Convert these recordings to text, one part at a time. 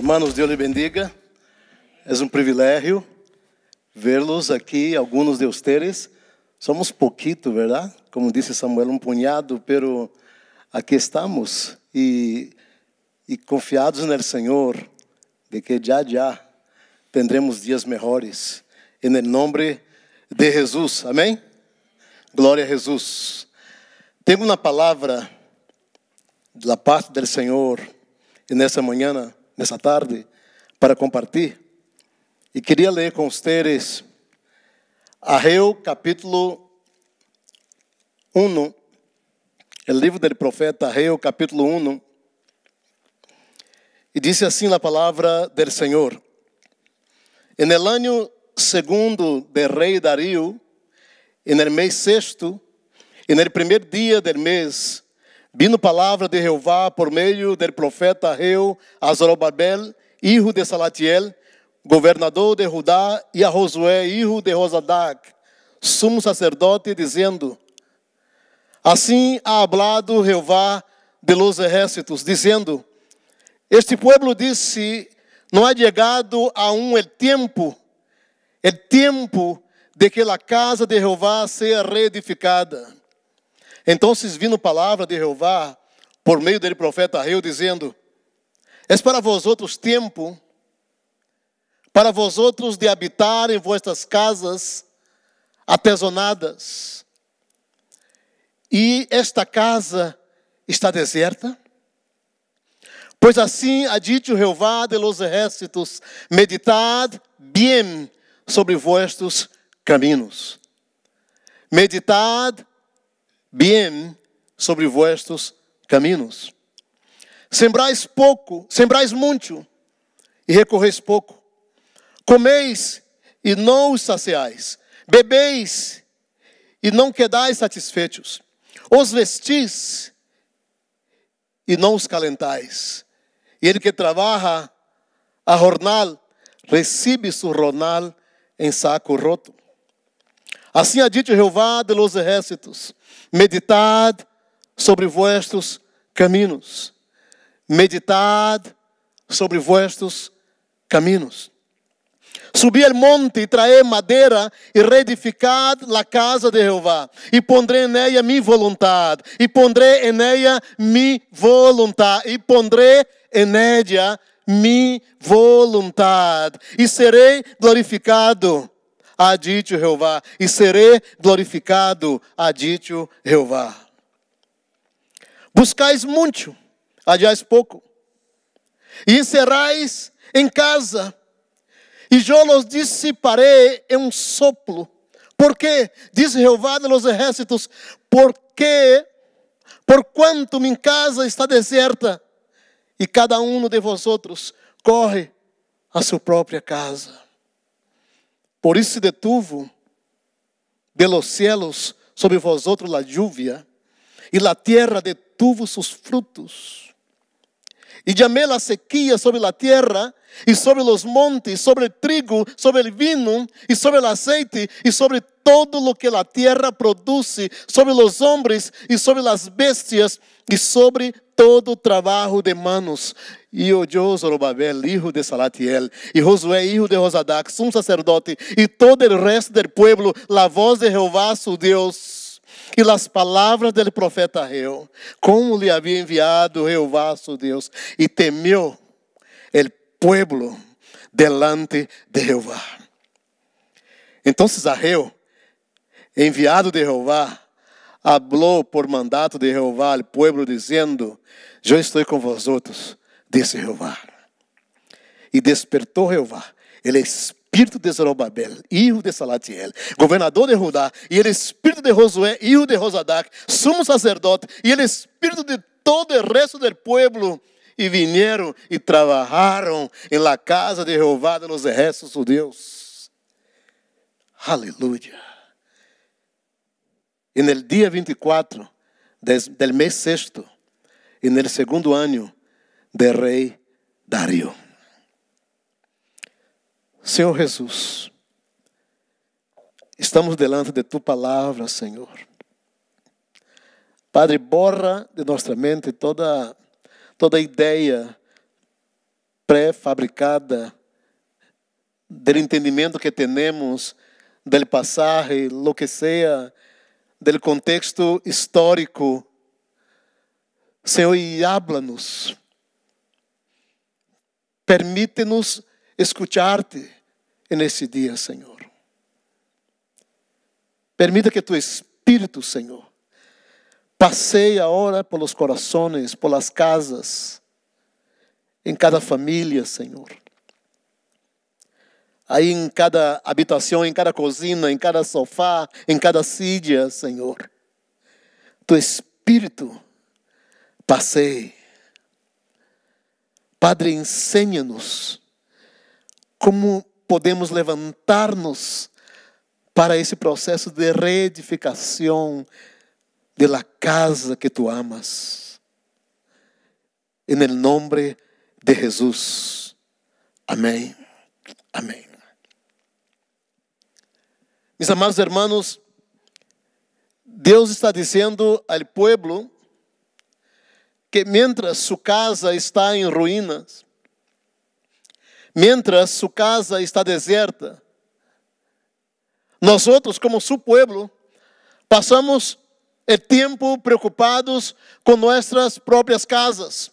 Hermanos, Deus lhe bendiga. É um privilégio verlos aqui, alguns de vocês. Somos pouquito, verdade? Como disse Samuel, um punhado, pero aqui estamos e, e confiados no Senhor de que já já tendremos dias melhores. Em nome de Jesus, amém? Glória a Jesus. Tenho uma palavra da parte do Senhor e nessa manhã nessa tarde para compartilhar. E queria ler com vocês Arreu, capítulo 1. O livro do profeta Arreu, capítulo 1. E disse assim a palavra do Senhor. En el año segundo del rei Darío, en el mês sexto, en el primer dia del mês Vindo palavra de Jeová por meio do profeta Reu a Zorobabel, filho de Salatiel, governador de Judá, e a Josué, filho de Rosadac, sumo sacerdote, dizendo: Assim ha hablado Jeová de los ejércitos, dizendo: Este povo disse: Não é chegado um el tempo, el tempo de que a casa de Jeová seja reedificada. Então se vindo palavra de Jeová, por meio dele profeta Reu, dizendo: És para vós outros tempo, para vós outros de habitar em vossas casas atesonadas, e esta casa está deserta? Pois assim ha dito Jeová de los exércitos: meditad bem sobre vossos caminhos, meditad Bem sobre vuestros caminhos, Sembrais pouco, sembrais muito e recorreis pouco. Comeis e não os saciais. Bebeis e não quedais satisfeitos. Os vestis e não os calentais. E ele que trabalha a jornal, recebe seu jornal em saco roto. Assim ha dito Jeová de los ejércitos: meditad sobre vuestros caminhos. Meditad sobre vuestros caminos. Subi el monte e trae madeira e reedificad la casa de Jeová. E pondrei en ella mi voluntad. E pondrei en ella mi voluntad. E pondrei en ella mi voluntad. E serei glorificado adite o Jeová, e serei glorificado, adite o Jeová. Buscais muito, adiais pouco, e encerrais em casa, e eu os dissiparei em um soplo. Porque, diz Jeová de los exércitos, porque, porquanto minha casa está deserta, e cada um de vós outros corre a sua própria casa. Por isso detuvo de los cielos sobre outros la lluvia, e la tierra detuvo sus frutos. e llamé la sequía sobre la tierra, e sobre os montes, sobre o trigo, sobre o vinho e sobre o aceite e sobre todo o que a tierra produz, sobre os homens e sobre as bestias e sobre todo o trabalho de manos. E o Josorobabel, hijo de Salatiel, e Josué, hijo de Rosadac, sumo sacerdote, e todo o resto do povo la voz de Jeová, su Deus, e as palavras do profeta Reu, como lhe havia enviado Jeová, su Deus, e temeu pueblo delante de Jeová. Então Cisarreu, enviado de Jeová, falou por mandato de Jeová ao povo, dizendo: Eu estou com vosotros, disse Jeová. E despertou Jeová, ele é espírito de Zerobabel, filho de Salatiel, governador de Judá, e ele é espírito de Josué, filho de Rosadac, sumo sacerdote, e ele é espírito de todo o resto do povo e vieram e trabalharam em la casa de Jeová de los restos de Deus. Aleluia. E no dia 24 do mês sexto, e no segundo ano de rei Dario. Senhor Jesus, estamos delante de tua palavra, Senhor. Padre, borra de nossa mente toda toda ideia pré-fabricada do entendimento que temos do passar, lo que seja, do contexto histórico. Senhor, e habla-nos. Permite-nos escuchar-te nesse dia, Senhor. Permita que tu Espírito, Senhor, Passei agora pelos corações, pelas casas, em cada família, Senhor. Aí em cada habitação, em cada cozinha, em cada sofá, em cada silla, Senhor. Teu Espírito passei. Padre, ensina-nos como podemos levantar-nos para esse processo de reedificação, de la casa que tú amas. En el nombre de Jesús. Amén. Amén. Mis amados hermanos, Deus está dizendo ao povo que, mientras sua casa está em ruínas, mientras sua casa está deserta, nós outros, como seu povo, passamos é tempo preocupados com nossas próprias casas,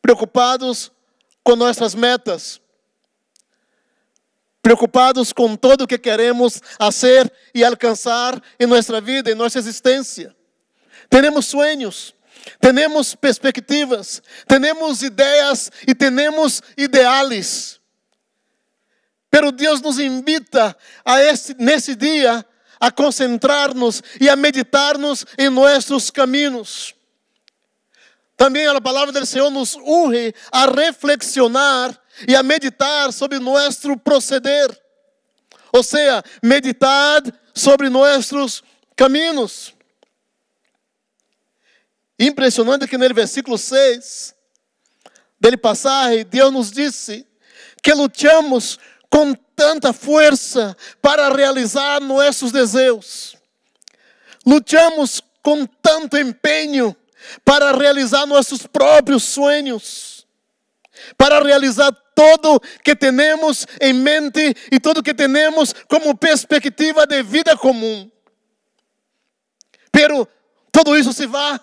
preocupados com nossas metas, preocupados com tudo o que queremos fazer e alcançar em nossa vida, em nossa existência. Temos sonhos, temos perspectivas, temos ideias e temos ideais. Pero Deus nos invita a esse, nesse dia a concentrar-nos e a meditar-nos em nossos caminhos. Também a palavra do Senhor nos urge a reflexionar e a meditar sobre nosso proceder. Ou seja, meditar sobre nossos caminhos. Impressionante que no versículo 6 dele passar, Deus nos disse que lutamos com tanta força para realizar nossos desejos. Lutamos com tanto empenho para realizar nossos próprios sonhos, para realizar tudo que temos em mente e tudo que temos como perspectiva de vida comum. Pero tudo isso se vá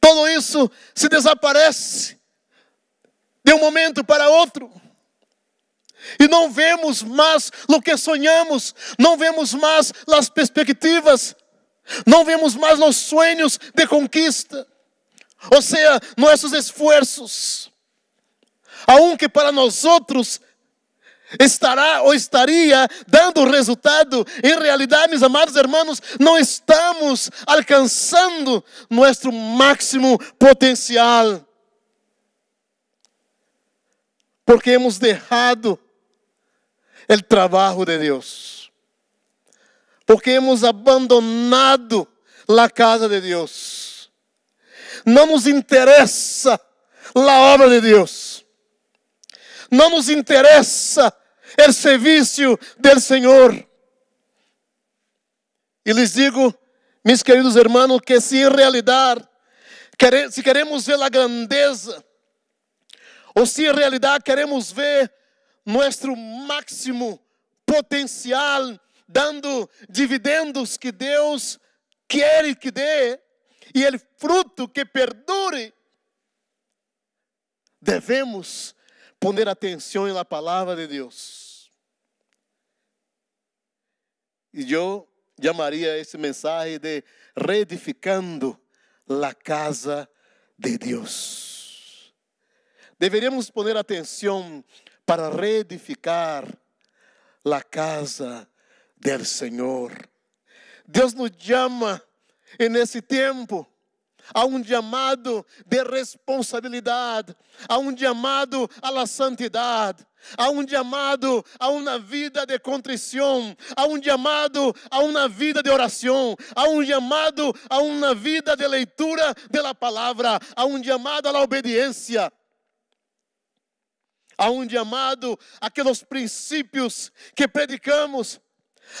tudo isso se desaparece de um momento para outro. E não vemos mais o que sonhamos, não vemos mais as perspectivas, não vemos mais os sonhos de conquista, ou seja, nossos esforços, aunque para nós outros estará ou estaria dando resultado. Em realidade, meus amados irmãos, não estamos alcançando nosso máximo potencial. Porque hemos errado el trabalho de Deus, Porque hemos abandonado a casa de Deus. Não nos interessa a obra de Deus. Não nos interessa o serviço do Senhor. E lhes digo, meus queridos irmãos, que se em realidade, se queremos ver a grandeza, ou se em realidade queremos ver nuestro máximo potencial, dando dividendos que Deus quer que dê e ele fruto que perdure. Devemos poner atenção na palavra de Deus. E eu chamaria esse mensagem de reedificando a casa de Deus. Deveríamos poner atenção para reedificar a casa do Senhor. Deus nos chama nesse tempo a um chamado de responsabilidade, a um chamado à santidade, a um chamado a uma vida de contrição, a um chamado a uma vida de oração, a um chamado a uma vida de leitura da palavra, a um chamado à obediência aonde, amado, aqueles princípios que predicamos,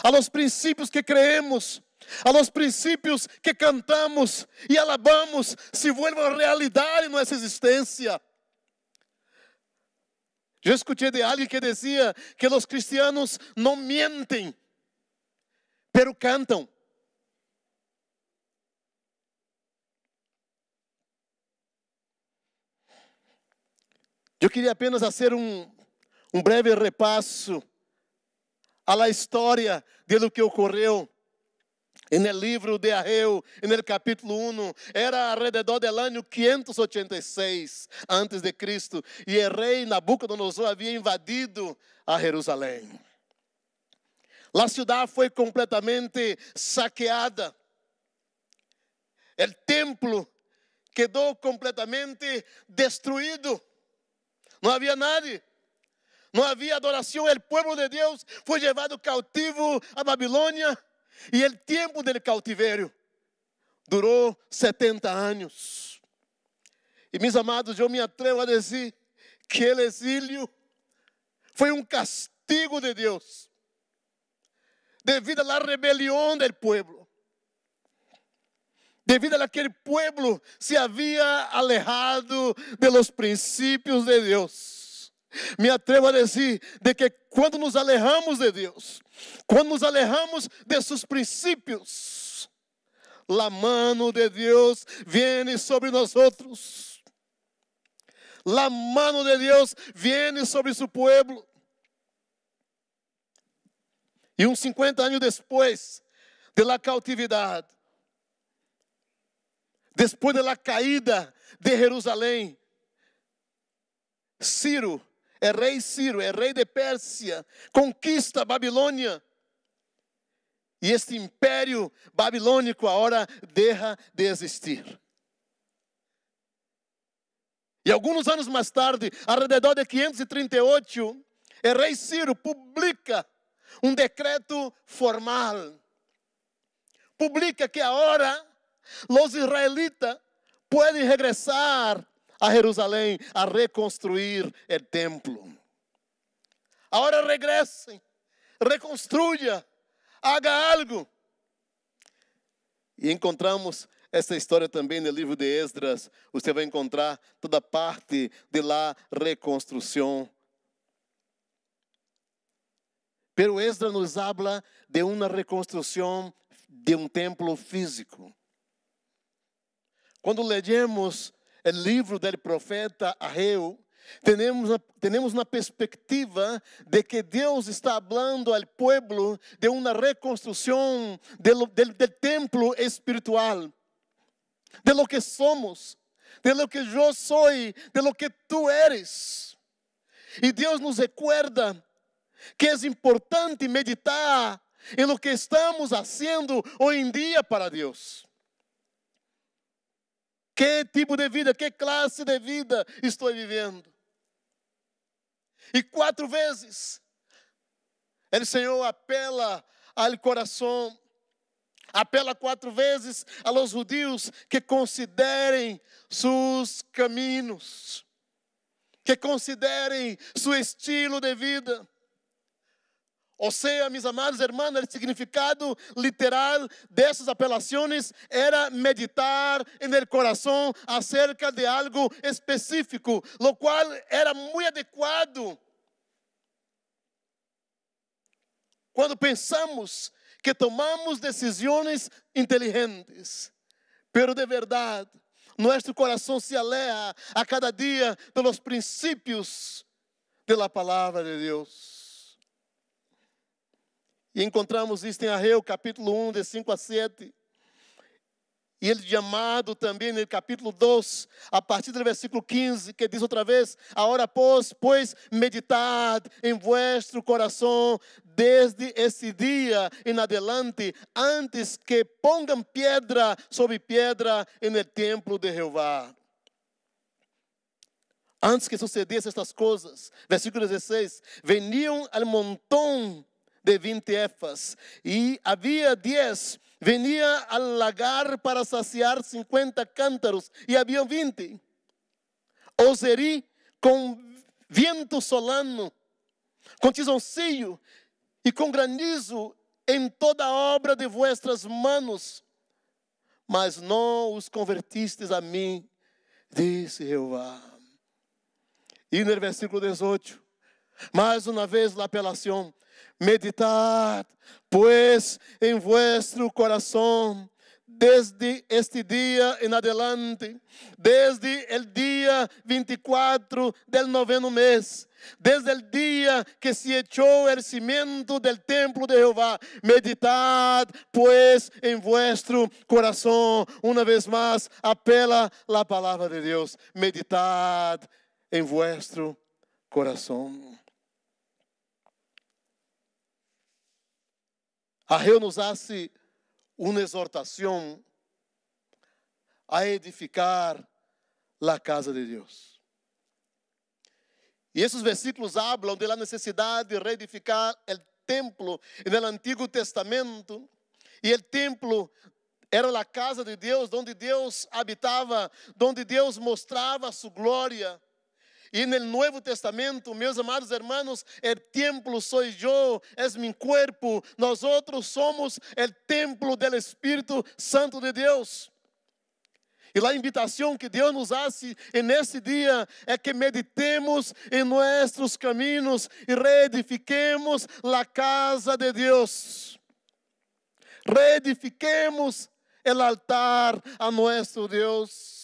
aos princípios que creemos, aos princípios que cantamos e alabamos, se vuelvam realidade em nossa existência. Eu escutei de alguém que dizia que os cristianos não mentem, pero cantam. Eu queria apenas fazer um, um breve repasso à história do que ocorreu no livro de Arreu, no capítulo 1, era alrededor do ano 586 antes de Cristo, e o rei Nabucodonosor havia invadido a Jerusalém. A cidade foi completamente saqueada. O templo quedou completamente destruído. Não havia nadie. não havia adoração. O povo de Deus foi levado cautivo a Babilônia e o tempo del cautiverio durou 70 anos. E, meus amados, eu me atrevo a dizer que o exílio foi um castigo de Deus, devido à rebelião do povo. Devido a que aquele povo se havia alejado de los princípios de Deus, Me atrevo a dizer de que quando nos alejamos de Deus, quando nos alejamos de seus princípios, la mano de Deus viene sobre nós outros. La mano de Deus viene sobre su pueblo. E uns 50 anos depois de la cautividade, depois da caída de Jerusalém, Ciro, é rei Ciro, é rei de Pérsia, conquista a Babilônia. E este império babilônico agora derra de existir. E alguns anos mais tarde, alrededor de 538, o é rei Ciro publica um decreto formal. Publica que agora os israelitas podem regressar a Jerusalém a reconstruir o templo. Agora regressem, reconstruya, haga algo. E encontramos essa história também no livro de Esdras. Você vai encontrar toda parte de lá reconstrução. Pero Esdras nos habla de uma reconstrução de um templo físico. Quando lemos o eh, livro do profeta Ageu, temos, temos na perspectiva de que Deus está falando ao povo de uma reconstrução do, do, do templo espiritual, de lo que somos, de lo que eu sou, de lo que tu eres. E Deus nos recuerda que é importante meditar em lo que estamos fazendo hoje em dia para Deus. Que tipo de vida, que classe de vida estou vivendo? E quatro vezes, o Senhor apela ao coração, apela quatro vezes aos judíos que considerem seus caminhos, que considerem seu estilo de vida ou seja, meus amados irmãos, o significado literal dessas apelações era meditar no coração acerca de algo específico, lo qual era muito adequado. Quando pensamos que tomamos decisões inteligentes, pero de verdade, nosso coração se aleja a cada dia pelos princípios da palavra de Deus. E encontramos isso em Arreu, capítulo 1, de 5 a 7. E ele de amado também no capítulo 2, a partir do versículo 15, que diz outra vez: A hora pois, meditad em vuestro coração desde esse dia em adelante, antes que pongam pedra sobre pedra no templo de Jeová. Antes que sucedessem estas coisas, versículo 16: Veniam ao montão de 20 efas. E havia dez, venia ao lagar para saciar 50 cântaros, e havia 20. Ozeri com vento solano, com tizoncillo e com granizo em toda a obra de vossas manos, mas não os convertistes a mim, disse Jeová. E no versículo 18, mais uma vez a apelação, Meditad, pois em vuestro coração desde este dia em adelante, desde o dia 24 del noveno mês, desde o dia que se echou o cimento del templo de Jeová, meditad pois em vuestro coração uma vez mais, apela a palavra de Deus, meditad em vuestro coração Arreu nos hace uma exortação a edificar a casa de Deus. E esses versículos falam de la de reedificar o templo no Antigo Testamento. e o templo era a casa de Deus, onde Deus habitava, onde Deus mostrava sua glória. E no Novo Testamento, meus amados irmãos, el templo soy yo, es mi cuerpo. outros somos el templo do Espírito Santo de Deus. E lá a invitação que Deus nos hace nesse dia é que meditemos em nossos caminhos e reedifiquemos a casa de Deus. Reedifiquemos o altar a nosso Deus.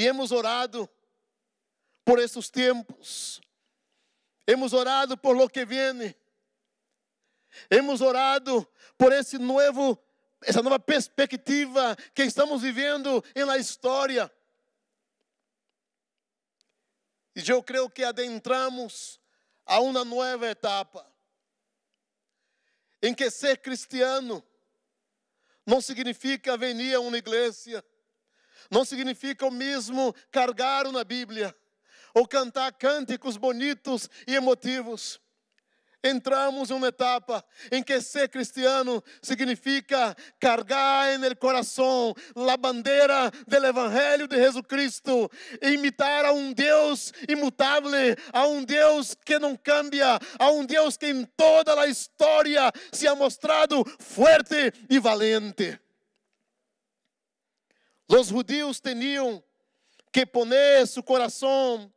e hemos orado por esses tempos, hemos orado por lo que viene, hemos orado por esse novo, essa nova perspectiva que estamos vivendo na história. E eu creio que adentramos a uma nova etapa, em que ser cristiano não significa venir a uma igreja, não significa o mesmo cargar na Bíblia ou cantar cânticos bonitos e emotivos. Entramos em uma etapa em que ser cristiano significa cargar no coração a bandeira do Evangelho de Jesus Cristo, e imitar a um Deus imutável, a um Deus que não cambia, a um Deus que em toda a história se ha mostrado forte e valente. Os judíos tinham que poner seu coração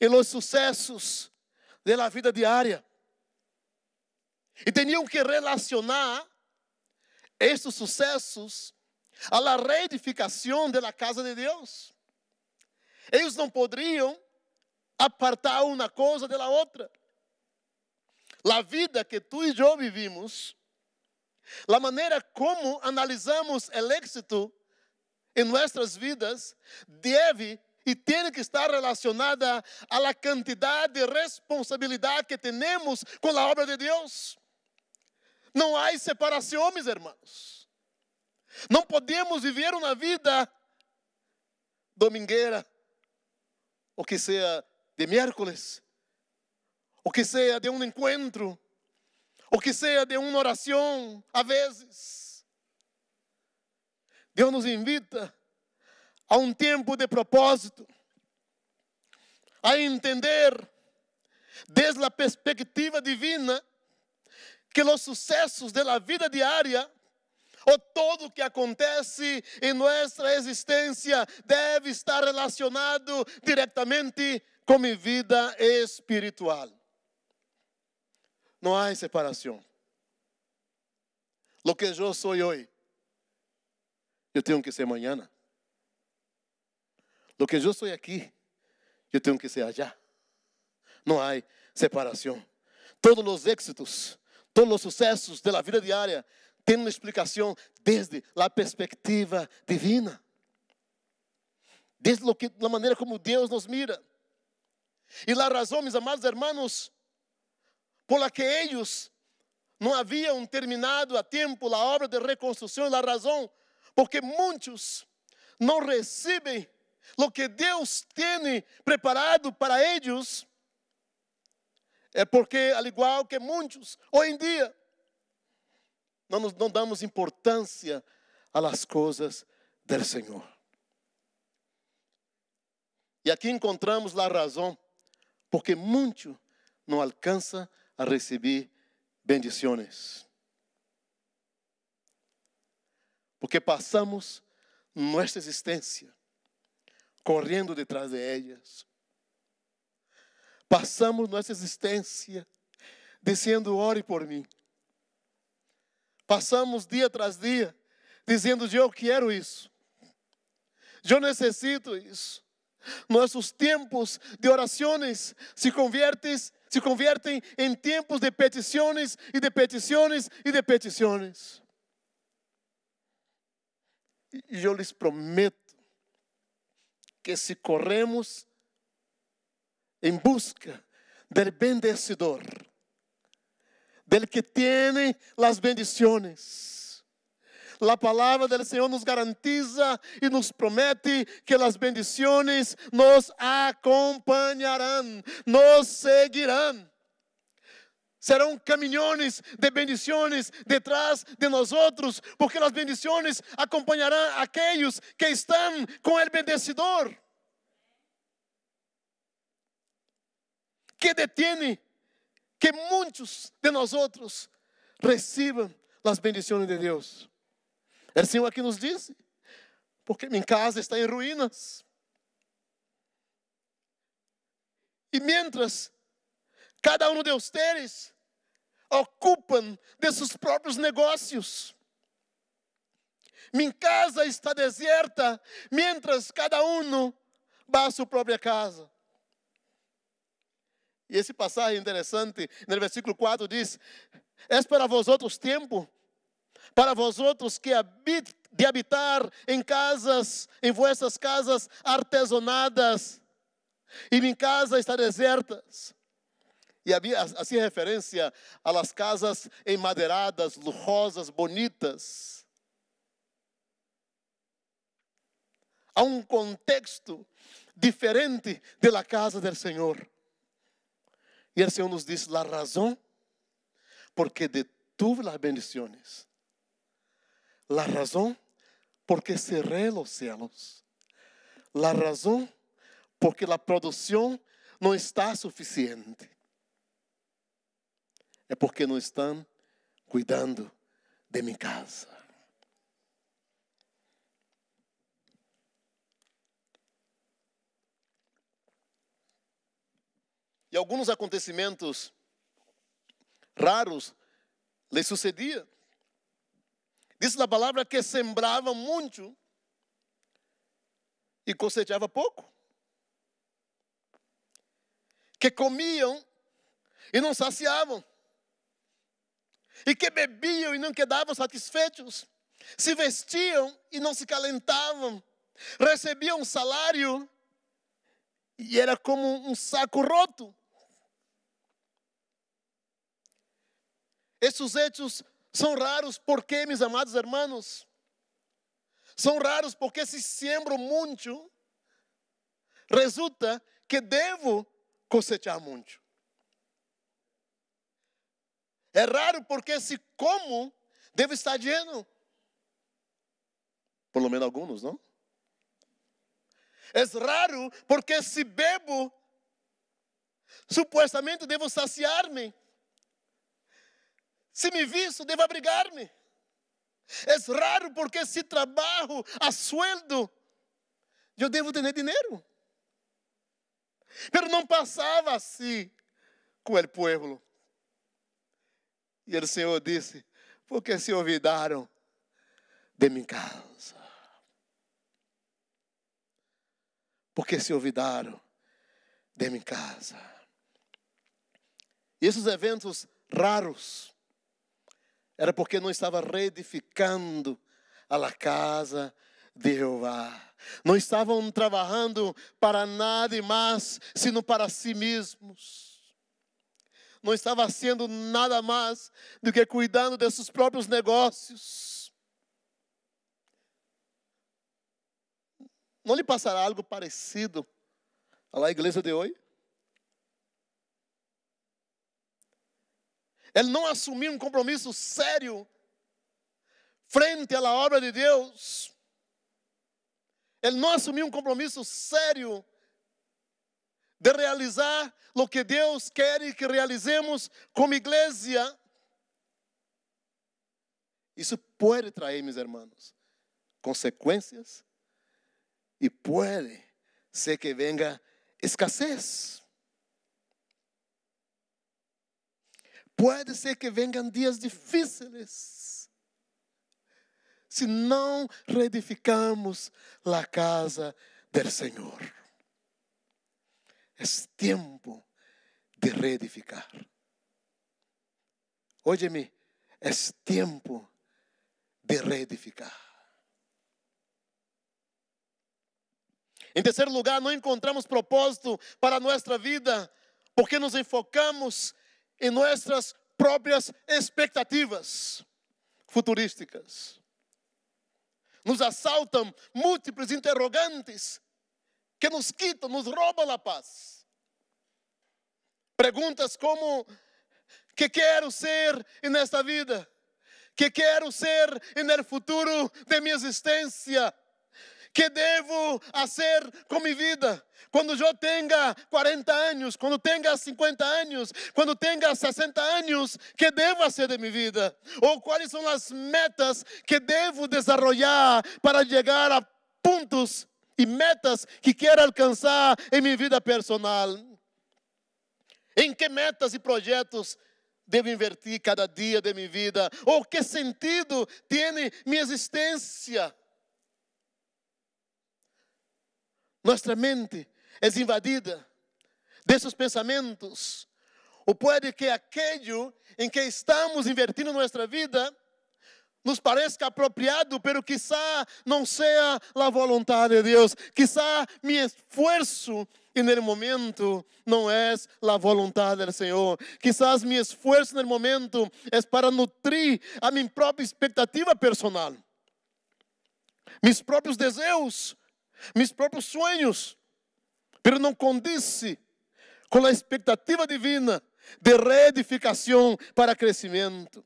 em los sucessos de la vida diária. E tinham que relacionar estes sucessos à la reedificação da casa de Deus. Eles não poderiam apartar uma coisa da outra. A vida que tu e eu vivimos, a maneira como analisamos o êxito em nossas vidas deve e tem que estar relacionada à quantidade de responsabilidade que temos com a obra de Deus. Não há separação, meus irmãos. Não podemos viver uma vida domingueira, ou que seja de miércoles, ou que seja de um encontro, ou que seja de uma oração, a vezes Deus nos invita a um tempo de propósito, a entender, desde a perspectiva divina, que os sucessos da vida diária ou todo o que acontece em nossa existência deve estar relacionado diretamente com minha vida espiritual. Não há separação. Lo que eu sou hoje eu tenho que ser mañana. Né? Lo que eu estou aqui, eu tenho que ser allá. Não há separação. Todos os êxitos, todos os sucessos da vida diária têm uma explicação desde a perspectiva divina. Desde que, a maneira como Deus nos mira. E a razão, meus amados hermanos, por la que eles não haviam terminado a tempo a obra de reconstrução, a razão porque muitos não recebem o que Deus tem preparado para eles, é porque, al igual que muitos, hoje em dia, não, nos, não damos importância às coisas do Senhor. E aqui encontramos a razão porque muito não alcança a receber bendições. porque passamos nossa existência corriendo detrás de Passamos nossa existência dizendo: ore por mim. Passamos dia tras dia dizendo: eu quero isso, eu necessito isso. Nossos tempos de orações se conviertem, se convertem em tempos de petições e de petições e de petições. E eu lhes prometo que se corremos em busca do bendecedor, del que tem as bendições, a palavra do Senhor nos garantiza e nos promete que as bendições nos acompanharão nos seguirão serão caminhões de bendições detrás de nós outros, porque as bendições acompanharão aqueles que estão com o bendecidor. Que detiene que muitos de nós outros recebam as bendições de Deus. É O Senhor nos disse, porque minha casa está em ruínas. E mientras cada um de vocês ocupam de seus próprios negócios. Minha casa está deserta, mientras cada um vai à sua própria casa. E esse passagem interessante, no versículo 4 diz: É para vós outros tempo, para vós outros que habit, de habitar em casas, em vossas casas artesonadas, e minha casa está desertas e havia assim referência às casas emadeiradas, luxuosas, bonitas. Há um contexto diferente da casa do Senhor. E o Senhor nos diz: a razão porque detuve as bendições. a razão porque cerré os céus. a razão porque a produção não está suficiente é porque não estão cuidando de minha casa. E alguns acontecimentos raros lhe sucedia. Diz na palavra que sembrava muito e cosechava pouco. Que comiam e não saciavam e que bebiam e não quedavam satisfeitos, se vestiam e não se calentavam, recebiam um salário e era como um saco roto. Esses hechos são raros porque, meus amados irmãos, são raros porque se siembro muito, resulta que devo cosechar muito. É raro porque esse como deve estar lleno. Pelo menos alguns, não? É raro porque se bebo, supostamente devo saciar-me. Se me visto, devo abrigar-me. É raro porque se trabalho a sueldo, eu devo ter dinheiro. Mas não passava assim com o povo. E o Senhor disse: Porque se olvidaram de minha casa. Porque se olvidaram de minha casa. E esses eventos raros era porque não estava reedificando a casa de Jeová. Não estavam trabalhando para nada mais, sino para si mesmos não estava sendo nada mais do que cuidando desses próprios negócios. Não lhe passará algo parecido à igreja de hoje? Ele não assumiu um compromisso sério frente à obra de Deus. Ele não assumiu um compromisso sério de realizar o que Deus quer que realizemos como igreja. Isso pode trazer, meus irmãos, consequências e pode ser que venga escassez. Pode ser que venham dias difíceis. Se não reedificamos a casa do Senhor. É tempo de reedificar. Óyeme, é tempo de reedificar. Em terceiro lugar, não encontramos propósito para a nossa vida porque nos enfocamos em nossas próprias expectativas futurísticas. Nos assaltam múltiplos interrogantes que nos quitam, nos roubam a paz. Perguntas como: que quero ser nesta vida? Que quero ser no futuro de minha existência? que devo fazer com minha vida? Quando eu tenha 40 anos, quando tenha 50 anos, quando tenha 60 anos, que devo fazer de minha vida? Ou quais são as metas que devo desenvolver para chegar a pontos e metas que quero alcançar em minha vida personal. Em que metas e projetos devo invertir cada dia de minha vida? Ou que sentido tem minha existência? Nossa mente é invadida desses pensamentos. Ou pode que aquilo em que estamos invertindo nossa vida nos parezca apropriado, pero quizá não seja a vontade de Deus. Quizá meu esforço e no momento não é a vontade do Senhor. Quizás meu esforço no momento é para nutrir a minha própria expectativa personal, mis próprios desejos, mis próprios sonhos, pero não condiz com a expectativa divina de reedificação para crescimento.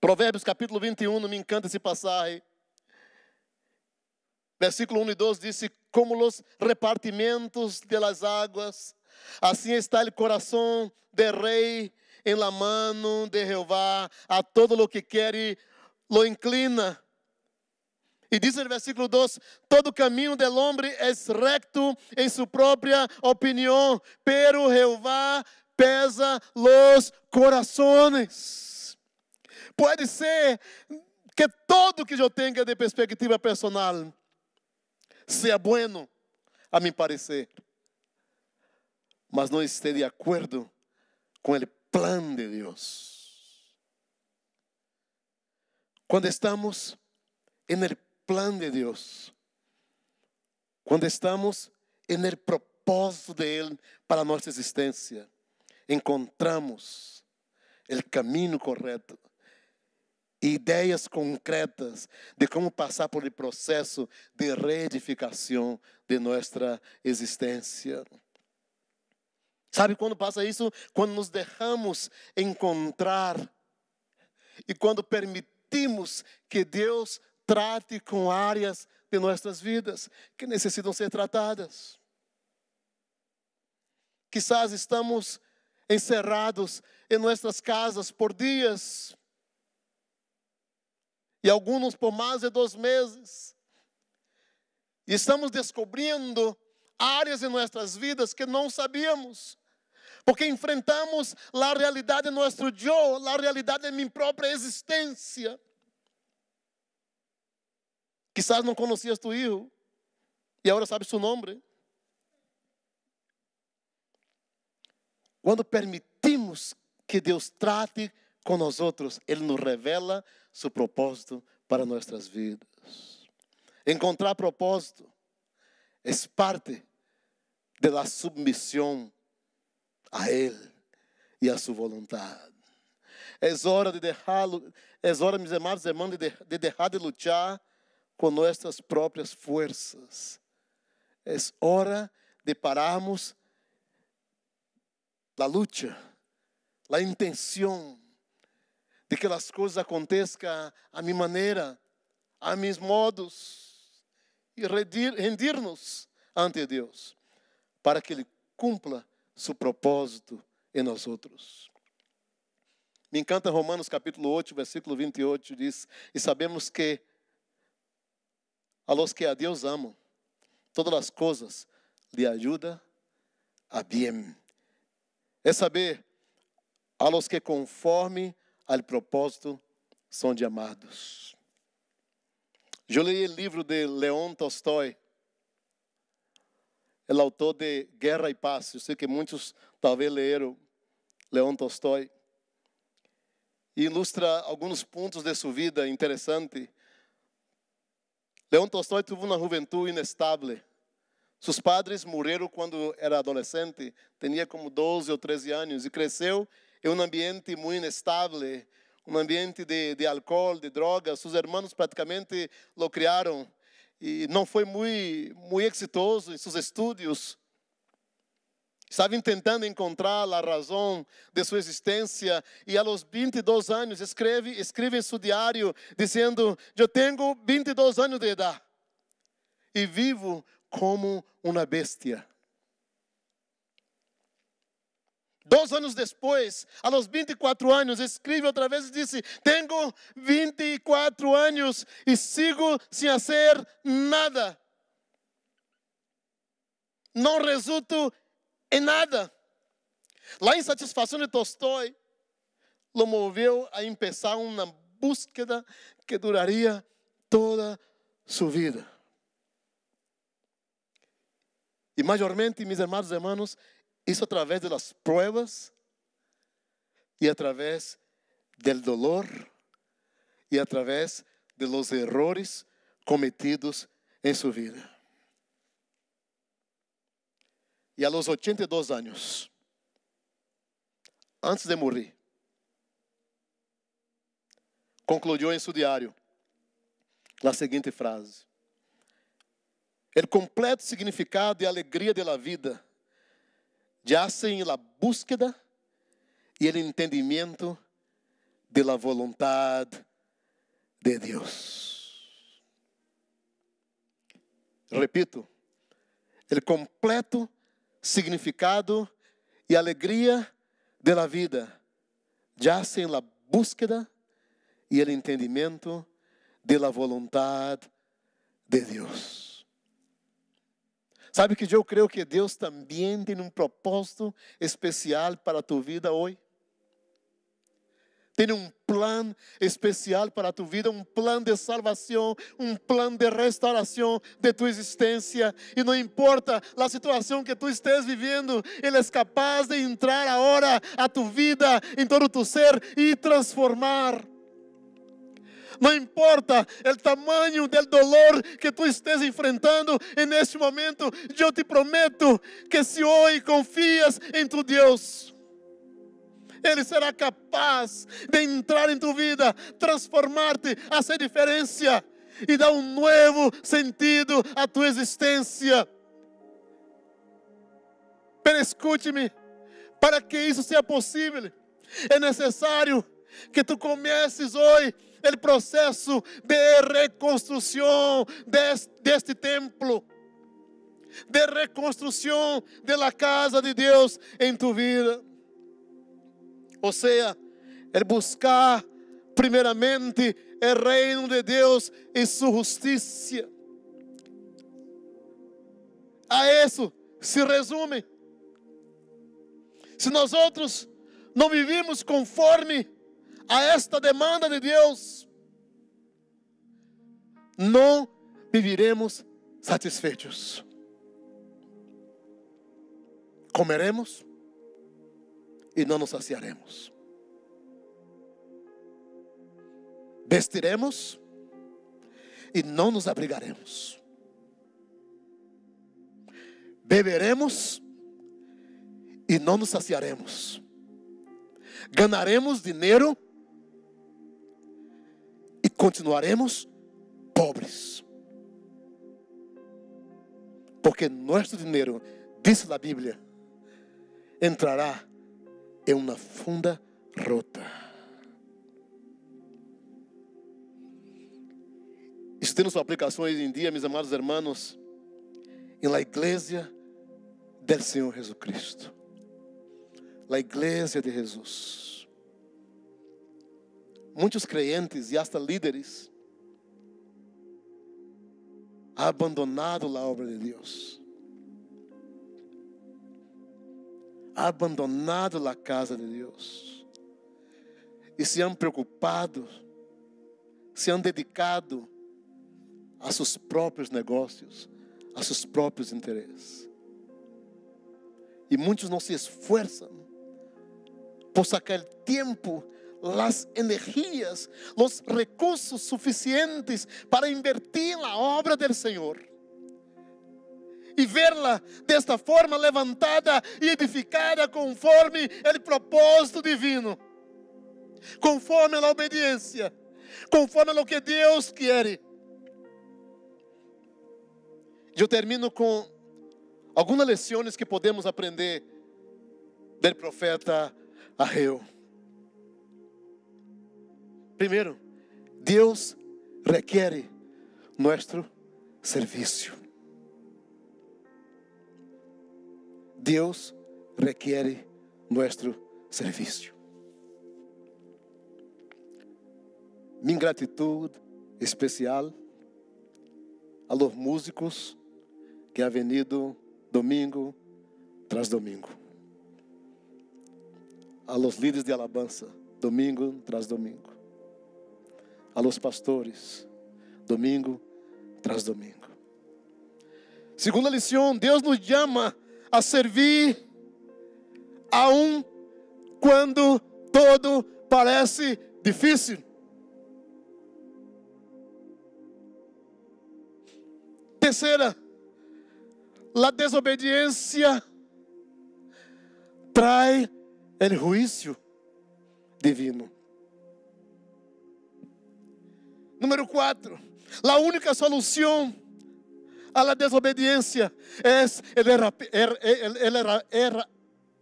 Provérbios capítulo 21, me encanta esse passagem. Versículo 1 e 12 disse: Como os repartimentos das águas, assim está o coração de rei em la mano de Jeová, a todo lo que quer lo inclina. E diz no versículo 2: Todo caminho del hombre é recto em sua própria opinião, pero Jeová pesa los corazones. Puede ser que todo que yo tenga de perspectiva personal sea bueno, a mi parecer, mas no esté de acuerdo con el plan de Dios. Cuando estamos en el plan de Dios, cuando estamos en el propósito de Él para nuestra existencia, encontramos el camino correcto e ideias concretas de como passar por um processo de reedificação de nossa existência. Sabe quando passa isso? Quando nos deixamos encontrar e quando permitimos que Deus trate com áreas de nossas vidas que necessitam ser tratadas. Quizás estamos encerrados em nossas casas por dias, e alguns por mais de dois meses. E estamos descobrindo áreas em nossas vidas que não sabíamos, porque enfrentamos a realidade de nosso eu, a realidade de minha própria existência. Quizás não conhecias tu filho e agora sabes seu nome. Quando permitimos que Deus trate com nós outros, Ele nos revela seu propósito para nossas vidas. Encontrar propósito é parte da submissão a Ele e a sua vontade. É hora de deixá-lo. é hora, meus amados irmãos, de deixar de lutar com nossas próprias forças. É hora de pararmos a luta, a intenção de que as coisas aconteçam à minha maneira, a meus modos, e rendir-nos ante Deus, para que Ele cumpra seu propósito em nós outros. Me encanta Romanos capítulo 8, versículo 28, diz: E sabemos que a los que a Deus amam, todas as coisas lhe ajuda a bem. É saber a los que conforme al propósito são de amados. Eu li o livro de Leon Tolstói, o autor de Guerra e Paz. Eu sei que muitos talvez leram Leon Tolstói. E ilustra alguns pontos de sua vida interessante. Leon Tolstói teve uma juventude inestável. Seus padres morreram quando era adolescente, tinha como 12 ou 13 anos, e cresceu é um ambiente muito instável, um ambiente de, de álcool, de drogas. Seus irmãos praticamente lo criaram e não foi muito, muito exitoso em seus estudos. Estava tentando encontrar a razão de sua existência e aos 22 anos escreve, escreve em seu diário dizendo: "Eu tenho 22 anos de idade e vivo como uma bestia." Dois anos depois, aos 24 anos, escreve outra vez e disse: Tenho 24 anos e sigo sem fazer nada. Não resulto em nada. A insatisfação de Tolstói lo moveu a empezar uma búsqueda que duraria toda sua vida. E, majormente, meus irmãos e irmãs, isso através das provas e através do dolor e através dos errores cometidos em sua vida. E a los 82 anos, antes de morrer, concluiu em seu diário a seguinte frase: O completo significado e alegria da vida yacen em la búsqueda e el entendimento de la voluntad de Deus. Repito, o completo significado e alegria de la vida yace em la búsqueda y el entendimento de la voluntad de Deus. Sabe que eu creio que Deus também tem um propósito especial para a tua vida hoje? Tem um plano especial para a tua vida, um plano de salvação, um plano de restauração de tua existência. E não importa a situação que tu estés vivendo, Ele é capaz de entrar agora a tua vida, em todo o teu ser e transformar. Não importa o tamanho do dolor que tu estés enfrentando em neste momento, eu te prometo que se hoje confias em tu Deus, ele será capaz de entrar em tu vida, transformar-te, fazer diferença e dar um novo sentido à tua existência. Pero escute-me, para que isso seja possível, é necessário que tu comeces hoje o processo de reconstrução deste, templo, de reconstrução da casa de Deus em tu vida. Ou seja, é buscar primeiramente o reino de Deus e sua justiça. A isso se resume. Se nós outros não vivimos conforme a esta demanda de Deus, não viviremos satisfeitos. Comeremos e não nos saciaremos. Vestiremos e não nos abrigaremos. Beberemos e não nos saciaremos. Ganharemos dinheiro continuaremos pobres. Porque nosso dinheiro, diz a Bíblia, entrará em uma funda rota. Isso tem sua aplicação hoje em dia, meus amados irmãos, em la igreja do Senhor Jesus Cristo. La igreja de Jesus muitos crentes e hasta líderes han abandonado a obra de Deus, han abandonado a casa de Deus e se han preocupado, se han dedicado a seus próprios negócios, a seus próprios interesses. E muitos não se esforçam por sacar tempo las energías, los recursos suficientes para invertir en la obra del Señor. E verla desta forma levantada e edificada conforme o propósito divino, conforme a obediência, conforme o que Deus quer. Eu termino com algumas lições que podemos aprender do profeta Arreu. Primeiro, Deus requer nosso serviço. Deus requer nosso serviço. Minha gratidão especial aos músicos que há venido domingo tras domingo. A los líderes de alabança, domingo tras domingo a los pastores, domingo tras domingo. Segunda lição: Deus nos chama a servir a um quando todo parece difícil. Terceira, a desobediência trai o juízo divino. Número 4. A única solução à desobediência é er-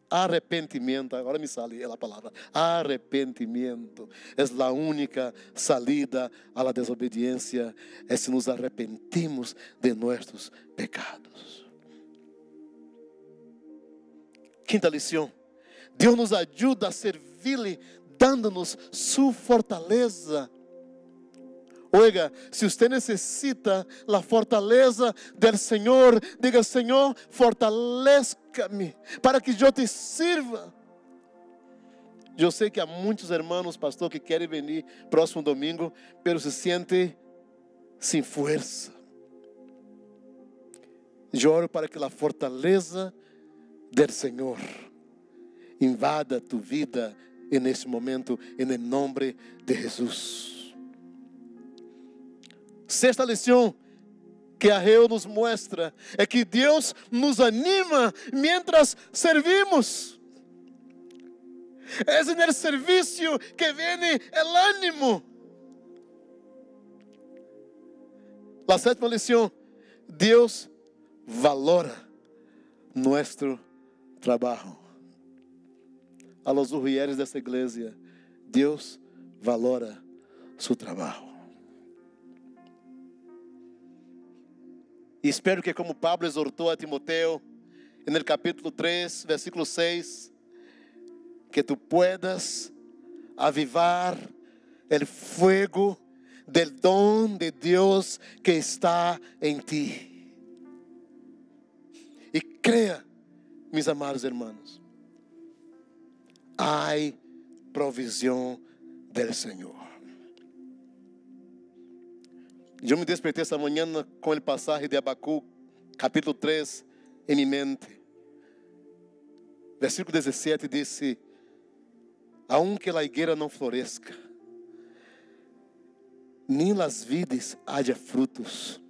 arrependimento. Agora me sale a palavra. Arrependimento. É a única salida à desobediência. É se nos arrepentimos de nossos pecados. Quinta lição. Deus nos ajuda a servir-lhe, dando-nos sua fortaleza Oiga, se usted necesita la fortaleza del Señor, diga, Señor, fortalezcame para que yo te sirva. Eu sei que há muitos irmãos, pastor, que querem vir próximo domingo, pero se sente sem força. Eu oro para que a fortaleza do Senhor invada tu vida nesse momento, em nome de Jesus. Sexta lição que a Reu nos mostra é que Deus nos anima mientras servimos. É no serviço que vem é o ânimo. A sétima lição: Deus valora nosso trabalho. A los mulheres dessa igreja, Deus valora seu trabalho. E espero que, como Pablo exortou a Timoteo, no capítulo 3, versículo 6, que tu puedas avivar o fuego del dom de Deus que está em ti. E creia, meus amados irmãos, há provisão del Senhor. Eu me despertei esta manhã com ele passagem de Abacu, capítulo 3, em minha mente. Versículo 17 disse: aunque a higueira não floresca, nem las vides haja frutos,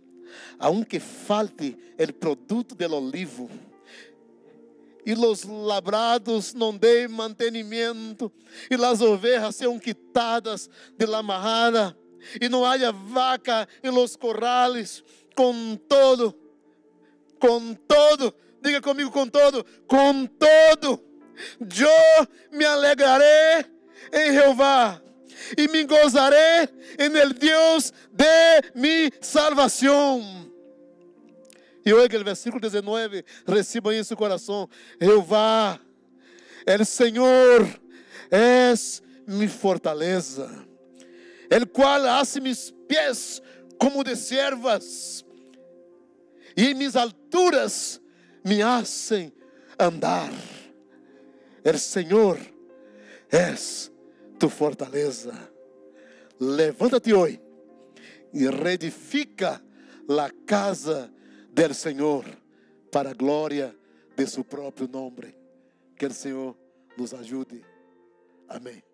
aunque falte el produto del olivo, e los labrados não deem mantenimento, e las ovejas sejam quitadas de la majada, e não haja vaca em los corrales, com todo, com todo, diga comigo com todo, com todo, Eu me alegraré em Jeová e me gozaré em el Deus de mi salvación. E oiga, o versículo 19, receba isso, coração. Jeová, el Senhor, és minha fortaleza el qual hace mis pies como de siervas, e em mis alturas me hacen andar. El Senhor és tu fortaleza. Levanta-te hoje e reedifica la casa del Senhor para a glória de seu próprio nome. Que o Senhor nos ajude. Amém.